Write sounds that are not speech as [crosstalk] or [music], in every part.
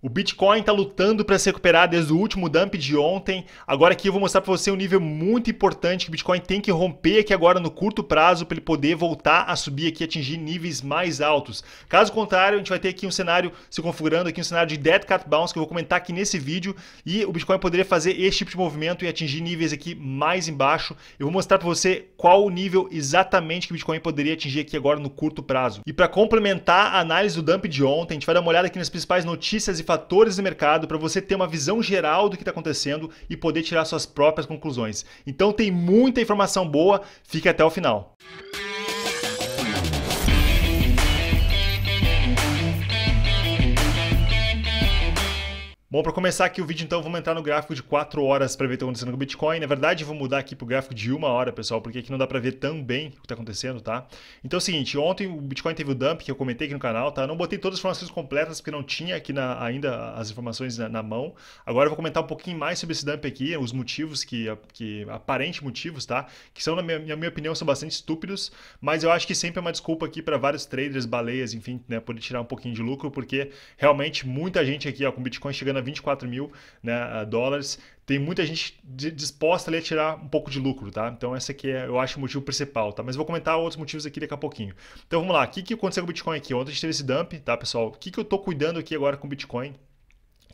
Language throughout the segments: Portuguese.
O Bitcoin está lutando para se recuperar desde o último dump de ontem. Agora aqui eu vou mostrar para você um nível muito importante que o Bitcoin tem que romper aqui agora no curto prazo para ele poder voltar a subir aqui e atingir níveis mais altos. Caso contrário, a gente vai ter aqui um cenário se configurando aqui um cenário de dead cat bounce que eu vou comentar aqui nesse vídeo e o Bitcoin poderia fazer esse tipo de movimento e atingir níveis aqui mais embaixo. Eu vou mostrar para você qual o nível exatamente que o Bitcoin poderia atingir aqui agora no curto prazo. E para complementar a análise do dump de ontem, a gente vai dar uma olhada aqui nas principais notícias e fatores do mercado para você ter uma visão geral do que está acontecendo e poder tirar suas próprias conclusões. Então tem muita informação boa, Fique até o final. Bom, para começar aqui o vídeo, então, vamos entrar no gráfico de 4 horas para ver o que está acontecendo com o Bitcoin. Na verdade, vou mudar aqui para o gráfico de 1 hora, pessoal, porque aqui não dá para ver tão bem o que está acontecendo, tá? Então é o seguinte, ontem o Bitcoin teve o dump, que eu comentei aqui no canal, tá? Eu não botei todas as informações completas, porque não tinha aqui na, ainda as informações na, na, mão. Agora eu vou comentar um pouquinho mais sobre esse dump aqui, os motivos, que, que aparentes motivos, tá? Que são, na minha, na minha opinião, são bastante estúpidos, mas eu acho que sempre é uma desculpa aqui para vários traders, baleias, enfim, né? Poder tirar um pouquinho de lucro, porque realmente muita gente aqui ó, com Bitcoin chegando venda 24 mil né, dólares, tem muita gente disposta ali a tirar um pouco de lucro, tá? Então esse aqui é, eu acho, o motivo principal, tá? Mas vou comentar outros motivos aqui daqui a pouquinho. Então vamos lá, o que, que aconteceu com o Bitcoin aqui? Ontem a gente teve esse dump, tá, pessoal? O que, que eu tô cuidando aqui agora com o Bitcoin,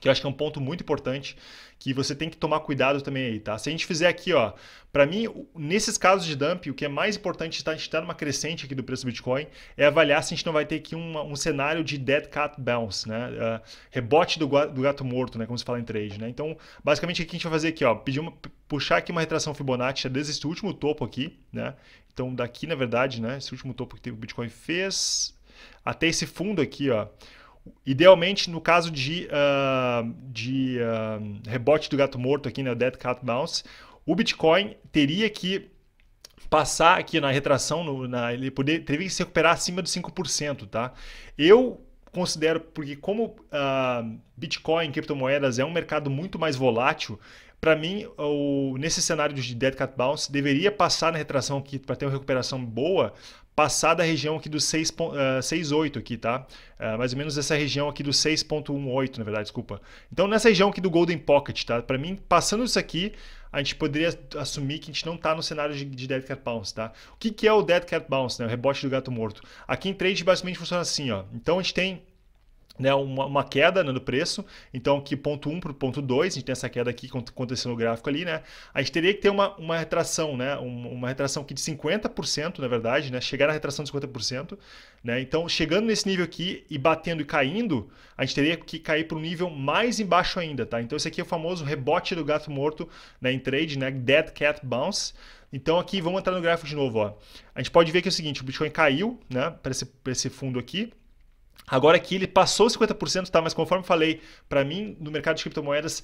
que eu acho que é um ponto muito importante que você tem que tomar cuidado também aí, tá? Se a gente fizer aqui, ó, para mim, nesses casos de dump, o que é mais importante tá, a gente estar tá numa crescente aqui do preço do Bitcoin é avaliar se a gente não vai ter aqui um cenário de dead cat bounce, né? Uh, rebote do, do, gato morto, né? Como se fala em trade, né? Então, basicamente, o que a gente vai fazer aqui, ó, pedir uma, puxar aqui uma retração Fibonacci desde esse último topo aqui, né? Então, daqui, na verdade, né? Esse último topo que o Bitcoin fez até esse fundo aqui, ó Idealmente, no caso de, uh, de uh, rebote do gato morto aqui, né, Dead Cat Bounce, o Bitcoin teria que passar aqui na retração, no, na, ele poder, teria que se recuperar acima dos 5%, tá? Eu considero, porque como uh, Bitcoin, criptomoedas, é um mercado muito mais volátil, para mim, o, nesse cenário de Dead Cat Bounce, deveria passar na retração aqui para ter uma recuperação boa, passar da região aqui dos 6,8 uh, aqui, tá? Uh, mais ou menos essa região aqui do 6,18, na verdade, desculpa. Então, nessa região aqui do Golden Pocket, tá? Para mim, passando isso aqui, a gente poderia assumir que a gente não está no cenário de, de, Dead Cat Bounce, tá? O que, que é o Dead Cat Bounce, né? O rebote do gato morto. Aqui em trade, basicamente, funciona assim, ó. Então, a gente tem né, uma, uma, queda né, no preço, então que ponto 1 para o ponto 2, a gente tem essa queda aqui acontecendo no gráfico ali, né? A gente teria que ter uma, uma retração, né? Uma, uma retração aqui de 50%, na verdade, né? Chegar na retração de 50%, né? Então, chegando nesse nível aqui e batendo e caindo, a gente teria que cair para um nível mais embaixo ainda, tá? Então, esse aqui é o famoso rebote do gato morto né, em trade, né? Dead cat bounce. Então aqui, vamos entrar no gráfico de novo, ó. A gente pode ver que é o seguinte, o Bitcoin caiu, né? Para esse, esse fundo aqui, Agora que ele passou 50%, tá? Mas conforme falei, para mim, no mercado de criptomoedas,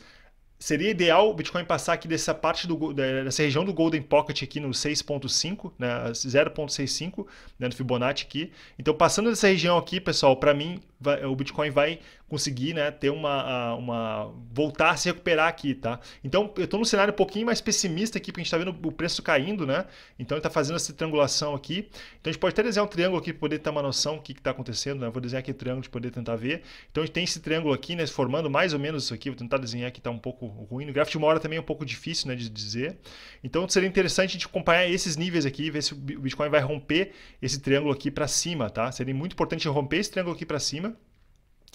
seria ideal o Bitcoin passar aqui dessa parte do, dessa região do Golden Pocket aqui no 6.5, né, 0.65, né, no Fibonacci aqui. Então, passando dessa região aqui, pessoal, para mim vai, o Bitcoin vai conseguir né, ter uma, uma. voltar a se recuperar aqui, tá? Então eu estou num cenário um pouquinho mais pessimista aqui, porque a gente está vendo o preço caindo, né? Então ele está fazendo essa triangulação aqui. Então a gente pode até desenhar um triângulo aqui para poder ter uma noção do que está acontecendo, né? vou desenhar aqui o triângulo para poder tentar ver. Então a gente tem esse triângulo aqui, né? Formando mais ou menos isso aqui. Vou tentar desenhar aqui, está um pouco ruim. O gráfico de uma hora também é um pouco difícil né, de dizer. Então seria interessante a gente acompanhar esses níveis aqui, ver se o Bitcoin vai romper esse triângulo aqui para cima, tá? Seria muito importante romper esse triângulo aqui para cima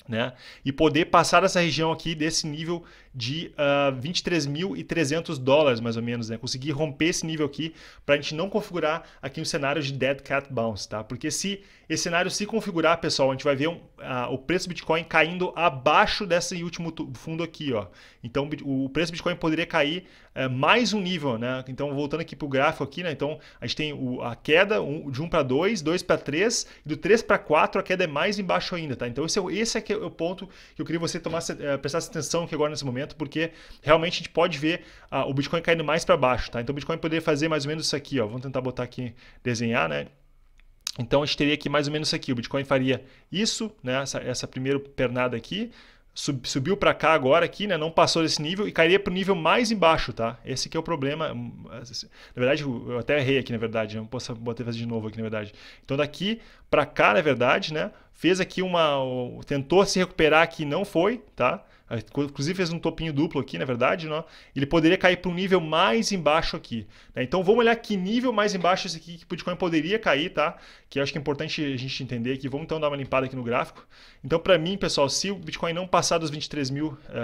né? E poder passar essa região aqui desse nível de uh, ah, 23.300 dólares, mais ou menos, né? Conseguir romper esse nível aqui para a gente não configurar aqui um cenário de Dead Cat Bounce, tá? Porque se esse cenário se configurar, pessoal, a gente vai ver um, o preço do Bitcoin caindo abaixo desse último fundo aqui, ó. Então, o preço do Bitcoin poderia cair é, mais um nível, né? Então, voltando aqui para o gráfico aqui, né? Então, a gente tem o, a queda um, de 1 para 2, 2 para 3, e do 3 para 4 a queda é mais embaixo ainda, tá? Então, esse é, esse é, é, o ponto que eu queria você tomasse, é, prestasse atenção aqui agora nesse momento, porque realmente a gente pode ver o Bitcoin caindo mais para baixo, tá? Então, o Bitcoin poderia fazer mais ou menos isso aqui, ó. Vamos tentar botar aqui, desenhar, né? Então a gente teria aqui mais ou menos isso aqui. O Bitcoin faria isso, né? essa, essa primeira pernada aqui, sub, subiu para cá agora aqui, né? não passou desse nível e cairia para o nível mais embaixo. tá? Esse que é o problema. Na verdade, eu até errei aqui, na verdade. Não posso botar fazer de novo aqui, na verdade. Então daqui para cá, na verdade, né? fez aqui uma... tentou se recuperar aqui não foi, tá? inclusive fez um topinho duplo aqui, na verdade, né? ele poderia cair para um nível mais embaixo aqui. Né? Então vamos olhar que nível mais embaixo esse aqui que o Bitcoin poderia cair, tá? Que eu acho que é importante a gente entender aqui. Vamos então dar uma limpada aqui no gráfico. Então para mim, pessoal, se o Bitcoin não passar dos 23 uh,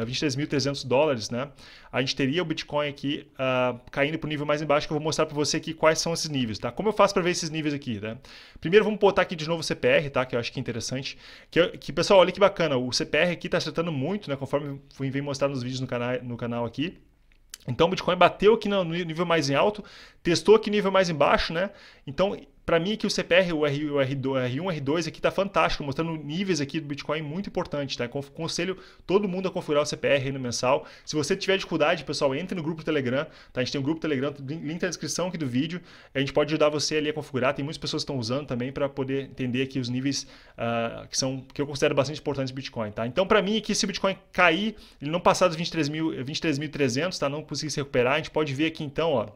23.300 dólares, né? A gente teria o Bitcoin aqui uh, caindo para o nível mais embaixo, que eu vou mostrar para você aqui quais são esses níveis, tá? Como eu faço para ver esses níveis aqui, né? Primeiro vamos botar aqui de novo o CPR, tá? Que eu acho que é interessante. Que, que pessoal, olha que bacana, o CPR aqui está acertando muito, né? conforme vem mostrado nos vídeos no canal, no canal aqui. Então o Bitcoin bateu aqui no nível mais em alto, testou aqui nível mais embaixo, né? Então para mim aqui o CPR, o, R, o R2, R1, R2 aqui tá fantástico, mostrando níveis aqui do Bitcoin muito importante, tá? Conselho todo mundo a configurar o CPR no mensal. Se você tiver dificuldade, pessoal, entre no grupo do Telegram, tá? A gente tem um grupo do Telegram, link na descrição aqui do vídeo. A gente pode ajudar você ali a configurar. Tem muitas pessoas que estão usando também para poder entender aqui os níveis uh, que são que eu considero bastante importantes do Bitcoin, tá? Então, para mim aqui se o Bitcoin cair, ele não passar dos 23.300, 23 tá? Não conseguir se recuperar, a gente pode ver aqui então, ó,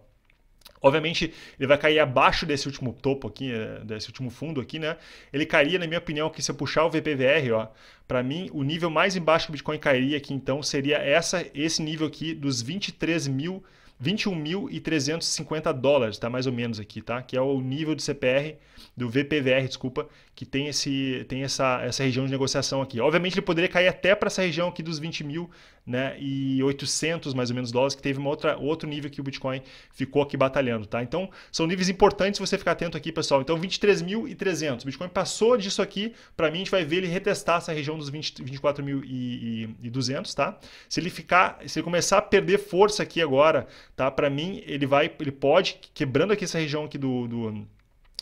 Obviamente, ele vai cair abaixo desse último topo aqui, eh, desse último fundo aqui, né? Ele cairia, na minha opinião, que se eu puxar o VPVR, ó, para mim, o nível mais embaixo que o Bitcoin cairia aqui, então, seria essa, esse nível aqui dos 23 mil 21.350 dólares, tá mais ou menos aqui, tá? Que é o nível de CPR do VPVR, desculpa, que tem esse tem essa essa região de negociação aqui. Obviamente ele poderia cair até para essa região aqui dos 20 mil né? E 800 mais ou menos dólares, que teve uma outra, outro nível que o Bitcoin ficou aqui batalhando, tá? Então, são níveis importantes você ficar atento aqui, pessoal. Então, 23.300. O Bitcoin passou disso aqui, para mim a gente vai ver ele retestar essa região dos 24.200, tá? Se ele ficar, se ele começar a perder força aqui agora, tá? Para mim, ele vai, ele pode quebrando aqui essa região aqui do, do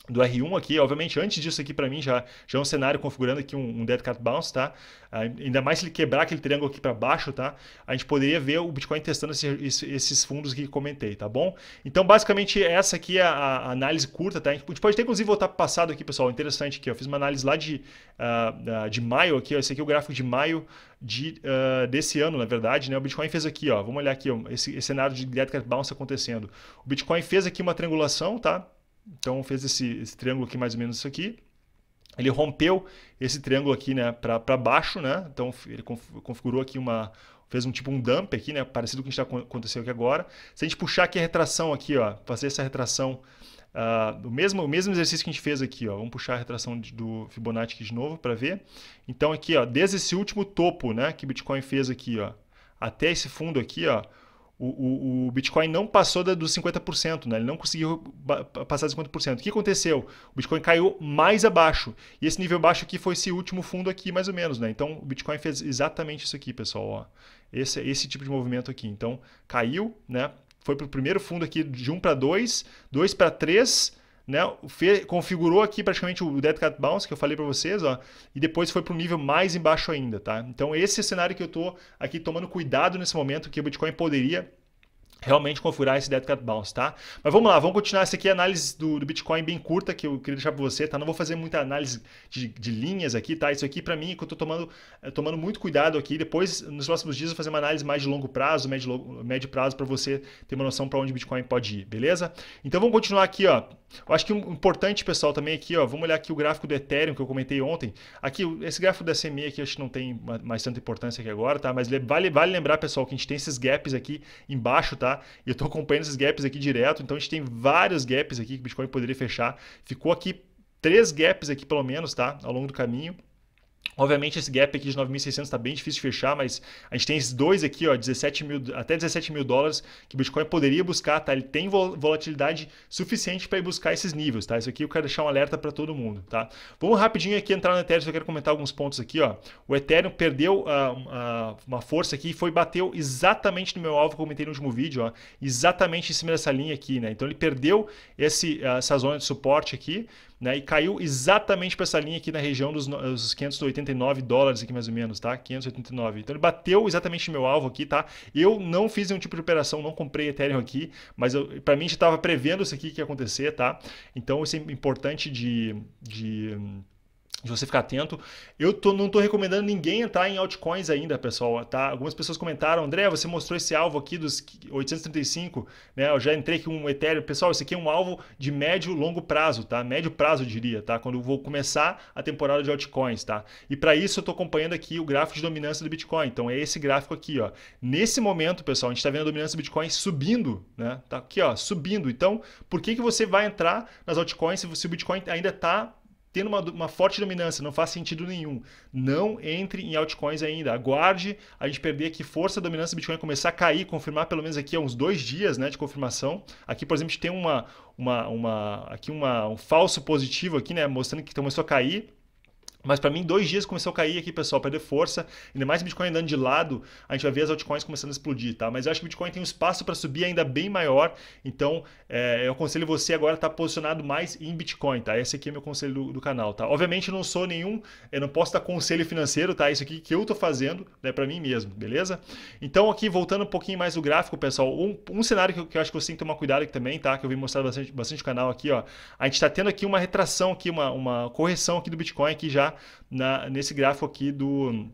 do R1 aqui, obviamente antes disso aqui para mim já, já é um cenário configurando aqui um, um Dead Cat Bounce, tá? Ah, ainda mais se ele quebrar aquele triângulo aqui para baixo, tá? A gente poderia ver o Bitcoin testando esse, esses fundos que comentei, tá bom? Então basicamente essa aqui é a, análise curta, tá? A gente pode ter inclusive voltar para o passado aqui, pessoal, interessante aqui, eu fiz uma análise lá de, uh, de maio aqui, ó, esse aqui é o gráfico de maio de, uh, desse ano, na verdade, né? O Bitcoin fez aqui, ó, vamos olhar aqui, ó, esse, esse cenário de Dead Cat Bounce acontecendo. O Bitcoin fez aqui uma triangulação, tá? Então fez esse, esse triângulo aqui mais ou menos isso aqui. Ele rompeu esse triângulo aqui, né, para baixo, né? Então ele configurou aqui uma fez um tipo um dump aqui, né, parecido com o que está aconteceu aqui agora. Se a gente puxar aqui a retração aqui, ó, fazer essa retração Uh, ah, o, mesmo, o mesmo exercício que a gente fez aqui, ó. vamos puxar a retração de, do Fibonacci aqui de novo para ver. Então aqui, ó, desde esse último topo né, que Bitcoin fez aqui, ó, até esse fundo aqui, ó, o, o, Bitcoin não passou da, dos 50%, né? ele não conseguiu passar dos 50%. O que aconteceu? O Bitcoin caiu mais abaixo. E esse nível baixo aqui foi esse último fundo aqui, mais ou menos. Né? Então, o Bitcoin fez exatamente isso aqui, pessoal. Ó. Esse, esse tipo de movimento aqui. Então, caiu, né? foi para o primeiro fundo aqui de 1 para 2, 2 para 3, né, configurou aqui praticamente o Dead Cat Bounce que eu falei para vocês, ó, e depois foi para um nível mais embaixo ainda, tá? Então esse é o cenário que eu tô aqui tomando cuidado nesse momento que o Bitcoin poderia realmente configurar esse Dead Cat Bounce, tá? Mas vamos lá, vamos continuar. Essa aqui é a análise do, do Bitcoin bem curta que eu queria deixar para você, tá? Não vou fazer muita análise de, de linhas aqui, tá? Isso aqui para mim é que eu tô tomando, é, tomando muito cuidado aqui. Depois, nos próximos dias, eu vou fazer uma análise mais de longo prazo, médio, médio prazo, para você ter uma noção para onde o Bitcoin pode ir, beleza? Então vamos continuar aqui, ó. Eu acho que o importante, pessoal, também aqui, ó, vamos olhar aqui o gráfico do Ethereum que eu comentei ontem. Aqui, esse gráfico da CME aqui acho que não tem mais tanta importância aqui agora, tá? Mas vale, vale lembrar, pessoal, que a gente tem esses gaps aqui embaixo, tá? E eu estou acompanhando esses gaps aqui direto, então a gente tem vários gaps aqui que o Bitcoin poderia fechar. Ficou aqui três gaps aqui pelo menos, tá? Ao longo do caminho. Obviamente esse gap aqui de 9.600 está bem difícil de fechar, mas a gente tem esses dois aqui, ó, 17 mil, até 17 mil dólares que o Bitcoin poderia buscar, tá? Ele tem volatilidade suficiente para ir buscar esses níveis, tá? Isso aqui eu quero deixar um alerta para todo mundo, tá? Vamos rapidinho aqui entrar no Ethereum, eu quero comentar alguns pontos aqui, ó. O Ethereum perdeu uh, uh, uma força aqui e foi bateu exatamente no meu alvo que eu comentei no último vídeo, ó, exatamente em cima dessa linha aqui, né? Então ele perdeu esse, uh, essa zona de suporte aqui, né? E caiu exatamente para essa linha aqui na região dos, 589 dólares aqui mais ou menos, tá? 589. Então ele bateu exatamente meu alvo aqui, tá? Eu não fiz nenhum tipo de operação, não comprei Ethereum aqui, mas para mim já estava prevendo isso aqui que ia acontecer, tá? Então isso é importante de, de de você ficar atento. Eu tô, não estou recomendando ninguém entrar em altcoins ainda, pessoal, tá? Algumas pessoas comentaram, André, você mostrou esse alvo aqui dos 835, né? Eu já entrei com um Ethereum. Pessoal, esse aqui é um alvo de médio longo prazo, tá? Médio prazo, eu diria, tá? Quando eu vou começar a temporada de altcoins, tá? E para isso eu estou acompanhando aqui o gráfico de dominância do Bitcoin. Então é esse gráfico aqui, ó. Nesse momento, pessoal, a gente está vendo a dominância do Bitcoin subindo, né? Tá aqui, ó, subindo. Então, por que, que você vai entrar nas altcoins se o Bitcoin ainda está tendo uma, uma, forte dominância, não faz sentido nenhum. Não entre em altcoins ainda. Aguarde a gente perder aqui força dominância do Bitcoin começar a cair, confirmar pelo menos aqui há uns dois dias né, de confirmação. Aqui, por exemplo, a gente tem uma, uma, uma, aqui uma, um falso positivo aqui, né? Mostrando que começou a cair. Mas para mim, dois dias começou a cair aqui, pessoal, perder força. Ainda mais o Bitcoin andando de lado, a gente vai ver as altcoins começando a explodir, tá? Mas eu acho que o Bitcoin tem um espaço para subir ainda bem maior. Então, é, eu aconselho você agora estar tá posicionado mais em Bitcoin, tá? Esse aqui é meu conselho do, do canal, tá? Obviamente, eu não sou nenhum, eu não posso dar conselho financeiro, tá? Isso aqui que eu tô fazendo, né, para mim mesmo, beleza? Então, aqui, voltando um pouquinho mais do gráfico, pessoal, um, um cenário que eu, que eu, acho que você tem que tomar cuidado aqui também, tá? Que eu vim mostrar bastante, bastante canal aqui, ó. A gente está tendo aqui uma retração aqui, uma, uma correção aqui do Bitcoin aqui já na, nesse gráfico aqui do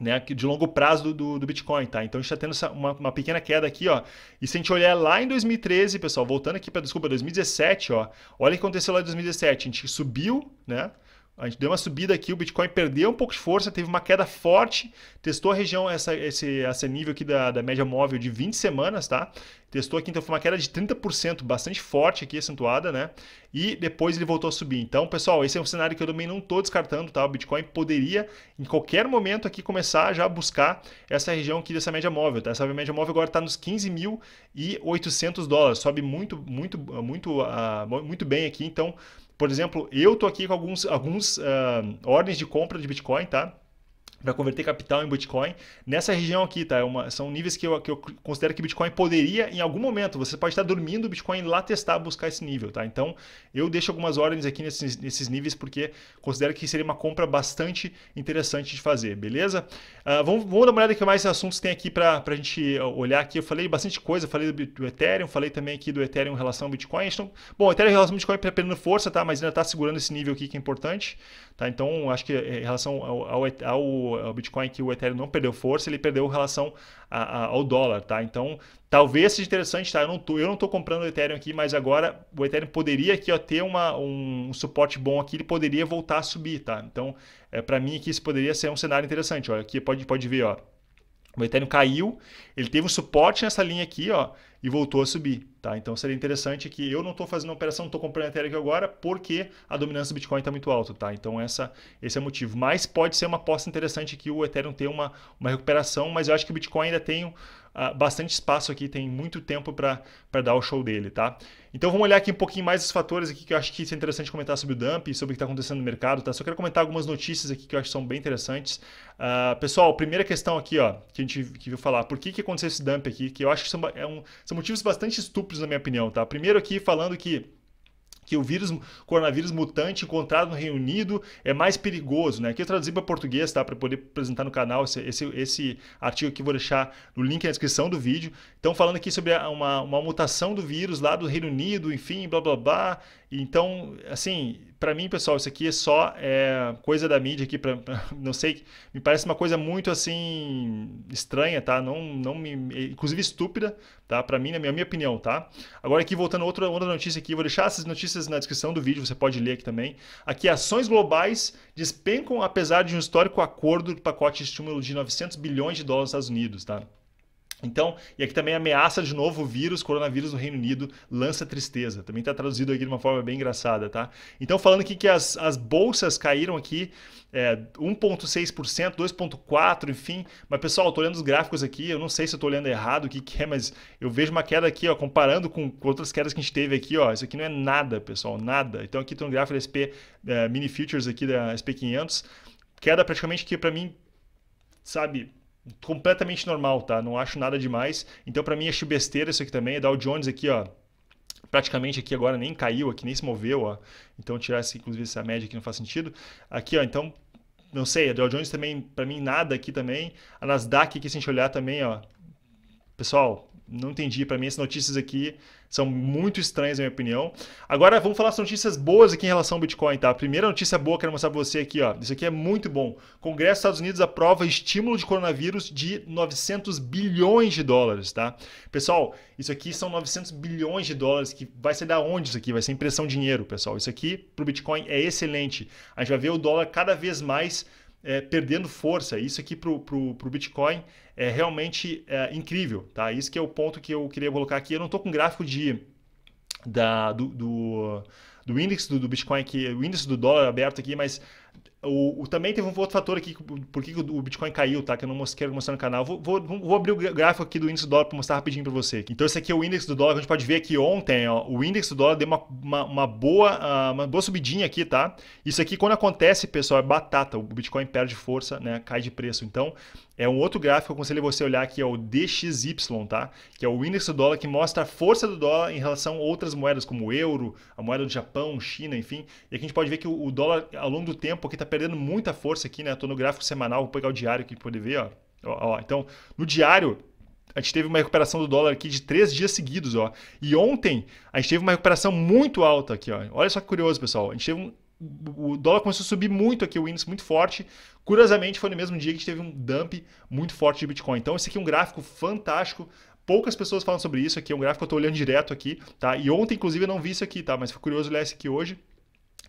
né, de longo prazo do, do, do, Bitcoin, tá? Então a gente está tendo essa, uma, uma, pequena queda aqui, ó. E se a gente olhar lá em 2013, pessoal, voltando aqui para, desculpa, 2017, ó. Olha o que aconteceu lá em 2017. A gente subiu, né? A gente deu uma subida aqui, o Bitcoin perdeu um pouco de força, teve uma queda forte, testou a região, essa, esse, esse nível aqui da, da média móvel de 20 semanas, tá? Testou aqui, então foi uma queda de 30%, bastante forte aqui, acentuada, né? E depois ele voltou a subir. Então, pessoal, esse é um cenário que eu também não estou descartando, tá? O Bitcoin poderia, em qualquer momento aqui, começar já a buscar essa região aqui dessa média móvel, tá? Essa média móvel agora está nos 15.800 dólares, sobe muito, muito, muito, uh, muito bem aqui, então... Por exemplo, eu tô aqui com alguns, alguns uh, ordens de compra de Bitcoin, tá? para converter capital em Bitcoin nessa região aqui, tá? É uma, são níveis que eu, que eu considero que Bitcoin poderia, em algum momento, você pode estar dormindo, o Bitcoin lá testar, buscar esse nível, tá? Então eu deixo algumas ordens aqui nesses, nesses níveis porque considero que seria uma compra bastante interessante de fazer, beleza? Uh, vamos, vamos, dar uma olhada que mais assuntos tem aqui para a gente olhar aqui. Eu falei bastante coisa, falei do, do, Ethereum, falei também aqui do Ethereum em relação ao Bitcoin. Então, bom, Ethereum em relação ao Bitcoin está é perdendo força, tá? Mas ainda está segurando esse nível aqui que é importante, tá? Então acho que eh, em relação ao, ao, ao o Bitcoin que o Ethereum não perdeu força, ele perdeu relação a, a, ao dólar, tá? Então, talvez seja interessante, tá? Eu não tô, eu não tô comprando o Ethereum aqui, mas agora o Ethereum poderia aqui ó, ter uma, um, um suporte bom aqui, ele poderia voltar a subir, tá? Então, é, para mim aqui isso poderia ser um cenário interessante, olha, aqui pode, pode ver, ó. O Ethereum caiu, ele teve um suporte nessa linha aqui, ó, e voltou a subir, tá? Então seria interessante que eu não estou fazendo uma operação, não estou comprando Ethereum aqui agora, porque a dominância do Bitcoin está muito alta, tá? Então essa, esse é o motivo. Mas pode ser uma aposta interessante que o Ethereum tenha uma, uma recuperação, mas eu acho que o Bitcoin ainda tem ah, bastante espaço aqui, tem muito tempo para dar o show dele, tá? Então vamos olhar aqui um pouquinho mais os fatores aqui que eu acho que é interessante comentar sobre o dump e sobre o que está acontecendo no mercado, tá? Só quero comentar algumas notícias aqui que eu acho que são bem interessantes. Uh, pessoal, primeira questão aqui, ó, que a gente que viu falar, por que, que aconteceu esse dump aqui? Que eu acho que são, é um, são motivos bastante estúpidos, na minha opinião, tá? Primeiro aqui falando que que o vírus coronavírus mutante encontrado no Reino Unido é mais perigoso, né? Aqui eu traduzi para português, tá? Para poder apresentar no canal esse, esse, esse artigo aqui, vou deixar no link na descrição do vídeo. Então, falando aqui sobre uma, uma mutação do vírus lá do Reino Unido, enfim, blá blá blá, então, assim, para mim, pessoal, isso aqui é só é, coisa da mídia aqui, pra, [laughs] não sei, me parece uma coisa muito, assim, estranha, tá? Não, não me, é, inclusive estúpida, tá? Para mim, na minha, minha opinião, tá? Agora aqui, voltando a outra, outra notícia aqui, vou deixar essas notícias na descrição do vídeo, você pode ler aqui também. Aqui, ações globais despencam apesar de um histórico acordo do pacote de estímulo de 900 bilhões de dólares nos Estados Unidos, tá? Então, e aqui também ameaça de novo o vírus, coronavírus no Reino Unido, lança tristeza. Também está traduzido aqui de uma forma bem engraçada, tá? Então, falando aqui que as, as bolsas caíram aqui é, 1,6%, 2,4%, enfim. Mas, pessoal, eu olhando os gráficos aqui, eu não sei se eu olhando errado o que, que é, mas eu vejo uma queda aqui, ó, comparando com, outras quedas que a gente teve aqui, ó. Isso aqui não é nada, pessoal, nada. Então, aqui tem um gráfico da SP é, Mini Futures aqui da SP500. Queda praticamente que, para mim, sabe, completamente normal, tá? Não acho nada demais. Então, para mim, acho besteira isso aqui também. É Dow Jones aqui, ó. Praticamente aqui agora nem caiu, aqui nem se moveu, ó. Então, tirar essa, inclusive essa média aqui não faz sentido. Aqui, ó, então, não sei, a Dow Jones também, para mim, nada aqui também. A Nasdaq aqui, se a gente olhar também, ó. Pessoal, não entendi. Para mim, essas notícias aqui são muito estranhas, na minha opinião. Agora, vamos falar as notícias boas aqui em relação ao Bitcoin, tá? A primeira notícia boa que eu quero mostrar para você aqui, ó. Isso aqui é muito bom. Congresso dos Estados Unidos aprova estímulo de coronavírus de 900 bilhões de dólares, tá? Pessoal, isso aqui são 900 bilhões de dólares que vai ser da onde isso aqui? Vai ser impressão de dinheiro, pessoal. Isso aqui para o Bitcoin é excelente. A gente vai ver o dólar cada vez mais é, perdendo força. Isso aqui para o Bitcoin é realmente é, incrível, tá? Isso que é o ponto que eu queria colocar aqui. Eu não estou com gráfico de da, do, do, do índice do, do, Bitcoin aqui, o índice do dólar aberto aqui, mas o, o, também teve um outro fator aqui, por que o Bitcoin caiu, tá? Que eu não quero mostrar no canal. Vou, vou, vou abrir o gráfico aqui do índice do dólar para mostrar rapidinho para você. Então, esse aqui é o índice do dólar. A gente pode ver que ontem, ó, o índice do dólar deu uma, uma, uma, boa, ah, uma boa subidinha aqui, tá? Isso aqui, quando acontece, pessoal, é batata. O Bitcoin perde força, né? Cai de preço. Então, é um outro gráfico que eu aconselho você olhar que é o DXY, tá? Que é o índice do dólar que mostra a força do dólar em relação a outras moedas, como o euro, a moeda do Japão, China, enfim. E aqui a gente pode ver que o, o dólar, ao longo do tempo, aqui está perdendo muita força aqui, né? Tô no gráfico semanal, vou pegar o diário aqui para poder ver, ó. Ó, ó. Então, no diário, a gente teve uma recuperação do dólar aqui de três dias seguidos, ó. E ontem a gente teve uma recuperação muito alta aqui, ó. Olha só que curioso, pessoal. A gente teve um, o dólar começou a subir muito aqui, o índice muito forte. Curiosamente, foi no mesmo dia que a gente teve um dump muito forte de Bitcoin. Então, esse aqui é um gráfico fantástico. Poucas pessoas falam sobre isso aqui. É um gráfico que eu estou olhando direto aqui, tá? E ontem, inclusive, eu não vi isso aqui, tá? Mas foi curioso olhar esse aqui hoje.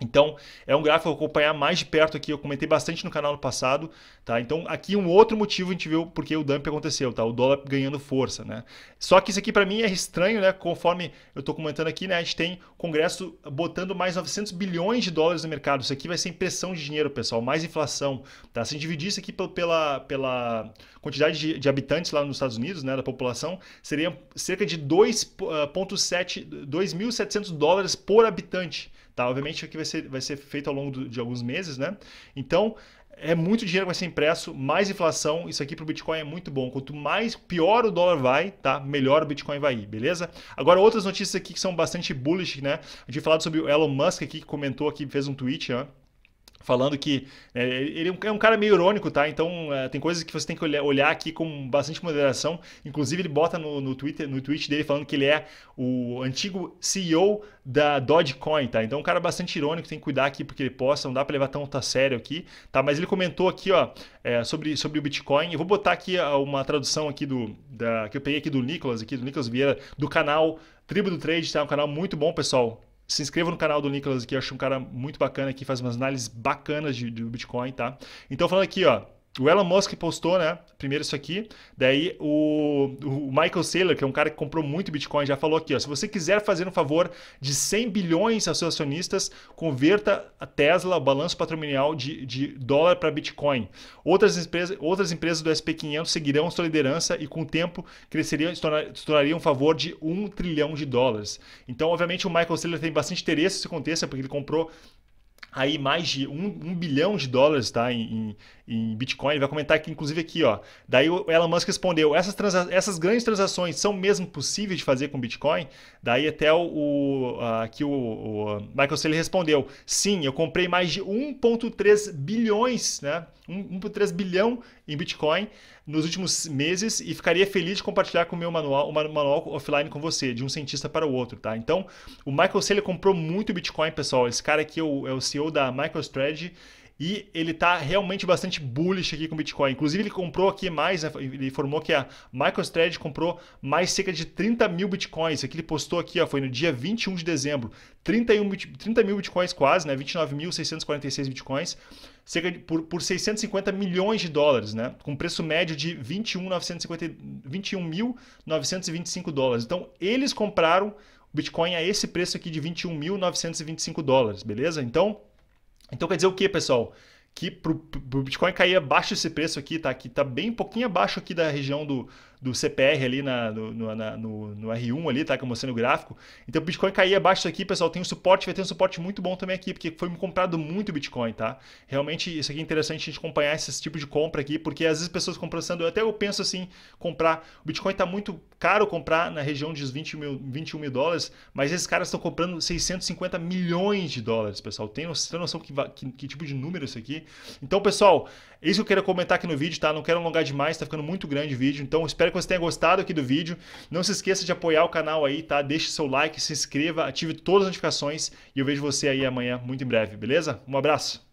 Então, é um gráfico que eu acompanhar mais de perto aqui, eu comentei bastante no canal no passado, tá? Então, aqui um outro motivo a gente viu porque o dump aconteceu, tá? O dólar ganhando força, né? Só que isso aqui para mim é estranho, né? Conforme eu estou comentando aqui, né? A gente tem o Congresso botando mais 900 bilhões de dólares no mercado. Isso aqui vai ser impressão de dinheiro, pessoal, mais inflação, tá? Se a gente dividir isso aqui pela, pela quantidade de, de habitantes lá nos Estados Unidos, né? Da população, seria cerca de 2.7, 2.700 ah, dólares por habitante, Tá? Obviamente aqui vai ser, vai ser feito ao longo do, de alguns meses, né? Então, é muito dinheiro que vai ser impresso, mais inflação, isso aqui para o Bitcoin é muito bom. Quanto mais pior o dólar vai, tá? Melhor o Bitcoin vai ir, beleza? Agora outras notícias aqui que são bastante bullish, né? A gente falado sobre o Elon Musk aqui que comentou aqui, fez um tweet, né? falando que é, ele é, é um cara meio irônico, tá? Então é, tem coisas que você tem que olhar, olhar aqui com bastante moderação. Inclusive ele bota no, no, Twitter, no tweet dele falando que ele é o antigo CEO da Dogecoin, tá? Então um cara bastante irônico, tem que cuidar aqui porque ele posta, não dá para levar tão tá sério aqui, tá? Mas ele comentou aqui, ó, é, sobre, sobre o Bitcoin. Eu vou botar aqui uma tradução aqui do da, que eu peguei aqui do Nicolas, aqui do Nicolas Vieira, do canal Tribo do Trade, tá? Um canal muito bom, pessoal se inscreva no canal do Nicolas, que eu acho um cara muito bacana, que faz umas análises bacanas de, do Bitcoin, tá? Então, falando aqui, ó, o Elon Musk postou, né? Primeiro isso aqui. Daí o, o, Michael Saylor, que é um cara que comprou muito Bitcoin, já falou aqui, ó. Se você quiser fazer um favor de 100 bilhões aos seus acionistas, converta a Tesla, o balanço patrimonial de, de dólar para Bitcoin. Outras empresas, outras empresas do SP500 seguirão sua liderança e com o tempo cresceriam, se, tornar, se tornariam um favor de 1 trilhão de dólares. Então, obviamente, o Michael Saylor tem bastante interesse se aconteça, porque ele comprou aí mais de um, um bilhão de dólares tá, em, em Bitcoin. Ele vai comentar aqui, inclusive aqui, ó. Daí o Elon Musk respondeu: essas, essas grandes transações são mesmo possíveis de fazer com Bitcoin? Daí até o, o aqui o, o Michael Saylor respondeu: sim, eu comprei mais de 1,3 bilhões, né? 1,3 bilhão em Bitcoin nos últimos meses e ficaria feliz de compartilhar com o meu manual, o manual offline com você, de um cientista para o outro, tá? Então, o Michael Saylor comprou muito Bitcoin, pessoal. Esse cara aqui é o, é o CEO da MicroStrategy e ele está realmente bastante bullish aqui com o Bitcoin. Inclusive, ele comprou aqui mais, né? ele informou que a MicroStrategy comprou mais cerca de 30 mil Bitcoins. Aqui ele postou aqui, ó, foi no dia 21 de dezembro, 31, 30 mil Bitcoins quase, né? 29.646 Bitcoins, cerca de, por, por 650 milhões de dólares, né? Com preço médio de 21.925 21, dólares. Então, eles compraram Bitcoin a esse preço aqui de 21.925 dólares, beleza? Então... Então quer dizer o que, pessoal? Que para o Bitcoin cair abaixo desse preço aqui, tá? Que tá bem pouquinho abaixo aqui da região do, do CPR ali na, no, no, na, no, no, R1 ali, tá? Que eu mostrei no gráfico. Então o Bitcoin cair abaixo disso aqui, pessoal, tem um suporte, vai ter um suporte muito bom também aqui, porque foi comprado muito Bitcoin, tá? Realmente isso aqui é interessante a gente acompanhar esse tipo de compra aqui, porque às vezes pessoas comprando, até eu penso assim, comprar, o Bitcoin tá muito caro comprar na região de 20 mil, 21 mil dólares, mas esses caras estão comprando 650 milhões de dólares, pessoal. Tem noção, noção que, que, que, tipo de número isso aqui? Então, pessoal, isso que eu quero comentar aqui no vídeo, tá? Não quero alongar demais, tá ficando muito grande o vídeo. Então, espero que você tenha gostado aqui do vídeo. Não se esqueça de apoiar o canal aí, tá? Deixe seu like, se inscreva, ative todas as notificações e eu vejo você aí amanhã muito em breve, beleza? Um abraço!